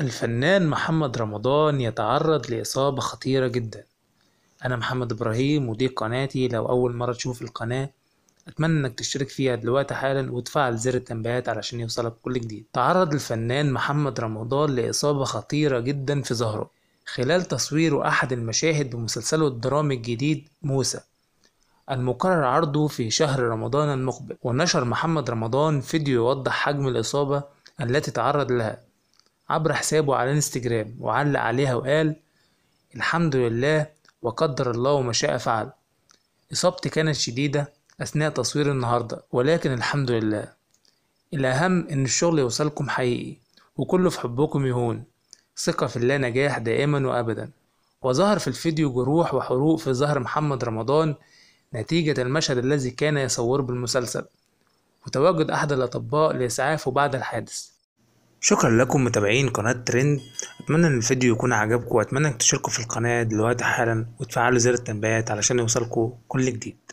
الفنان محمد رمضان يتعرض لإصابة خطيرة جدا أنا محمد إبراهيم ودي قناتي لو أول مرة تشوف القناة أتمنى إنك تشترك فيها دلوقتي حالا وتفعل زر التنبيهات علشان يوصلك كل جديد تعرض الفنان محمد رمضان لإصابة خطيرة جدا في ظهره خلال تصويره أحد المشاهد بمسلسله الدرامي الجديد موسى المقرر عرضه في شهر رمضان المقبل ونشر محمد رمضان فيديو يوضح حجم الإصابة التي تعرض لها عبر حسابه على انستجرام وعلق عليها وقال الحمد لله وقدر الله وما شاء فعل إصابتي كانت شديدة أثناء تصوير النهاردة ولكن الحمد لله الأهم إن الشغل يوصلكم حقيقي وكله في حبكم يهون ثقة في الله نجاح دائما وأبدا وظهر في الفيديو جروح وحروق في ظهر محمد رمضان نتيجة المشهد الذي كان يصوره بالمسلسل وتواجد أحد الأطباء لإسعافه بعد الحادث شكرا لكم متابعين قناة ترند اتمنى ان الفيديو يكون عجبكم واتمنى انك تشتركوا في القناة دلوقتي حالا وتفعلوا زر التنبيهات علشان يوصلكم كل جديد